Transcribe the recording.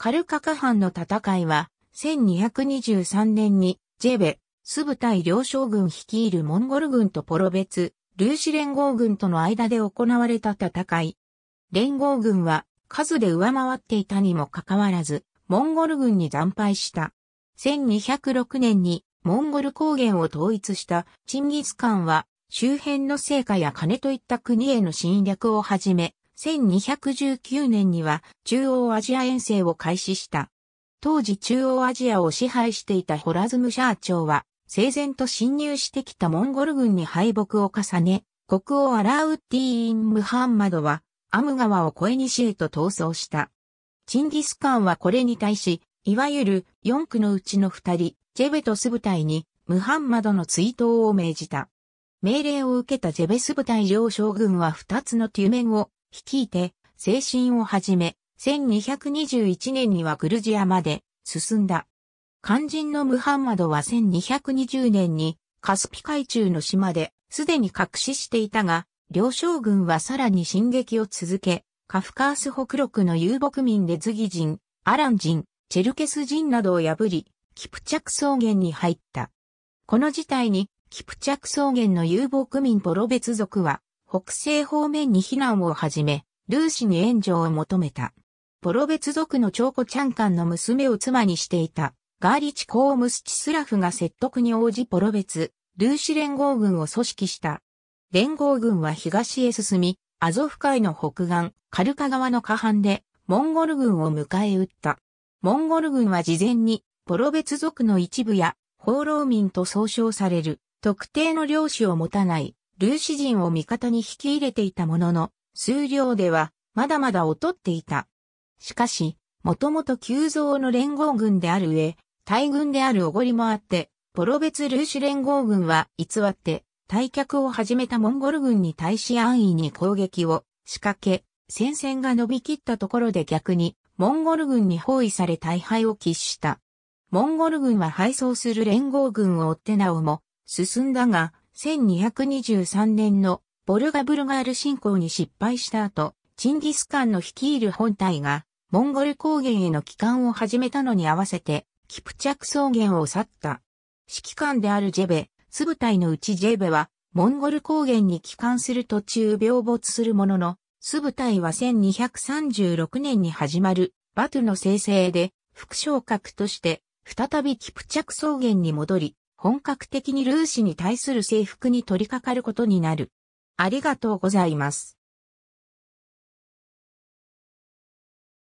カルカカ藩の戦いは、1223年に、ジェベ、スブ対両将軍率いるモンゴル軍とポロベツ、ルーシ連合軍との間で行われた戦い。連合軍は数で上回っていたにもかかわらず、モンゴル軍に惨敗した。1206年にモンゴル高原を統一したチンギスカンは周辺の成果や金といった国への侵略をはじめ、1219年には中央アジア遠征を開始した。当時中央アジアを支配していたホラズムシャー朝は、生前と侵入してきたモンゴル軍に敗北を重ね、国王アラウッディーン・ムハンマドは、アム川を越え西へと逃走した。チンギスカンはこれに対し、いわゆる四区のうちの二人、ジェベトス部隊に、ムハンマドの追悼を命じた。命令を受けたジェベス部隊上将軍は二つの宮面を率いて、精神をはじめ、1221年にはグルジアまで進んだ。肝心のムハンマドは1220年にカスピ海中の島ですでに隠ししていたが、両将軍はさらに進撃を続け、カフカース北陸の遊牧民でズギ人、アラン人、チェルケス人などを破り、キプチャク草原に入った。この事態に、キプチャク草原の遊牧民ポロベツ族は、北西方面に避難を始め、ルーシに援助を求めた。ポロベツ族のチーコチャンカンの娘を妻にしていた、ガーリチコームスチスラフが説得に応じポロベツ、ルーシ連合軍を組織した。連合軍は東へ進み、アゾフ海の北岸、カルカ川の下半で、モンゴル軍を迎え撃った。モンゴル軍は事前に、ポロベツ族の一部や、放浪民と総称される、特定の領主を持たない、ルーシ人を味方に引き入れていたものの、数量ではまだまだ劣っていた。しかし、もともと急増の連合軍である上、大軍であるおごりもあって、ポロ別ルーシ連合軍は偽って退却を始めたモンゴル軍に対し安易に攻撃を仕掛け、戦線が伸びきったところで逆にモンゴル軍に包囲され大敗を喫した。モンゴル軍は敗走する連合軍を追ってなおも進んだが、1223年のボルガブルガール侵攻に失敗した後、チンギスカンの率いる本隊がモンゴル高原への帰還を始めたのに合わせて、キプチャク草原を去った。指揮官であるジェベ、ツ部隊のうちジェベは、モンゴル高原に帰還する途中病没するものの、ツ部隊は1236年に始まるバトゥの生成で、副昇格として、再びキプチャク草原に戻り、本格的にルーシに対する征服に取り掛かることになる。ありがとうございます。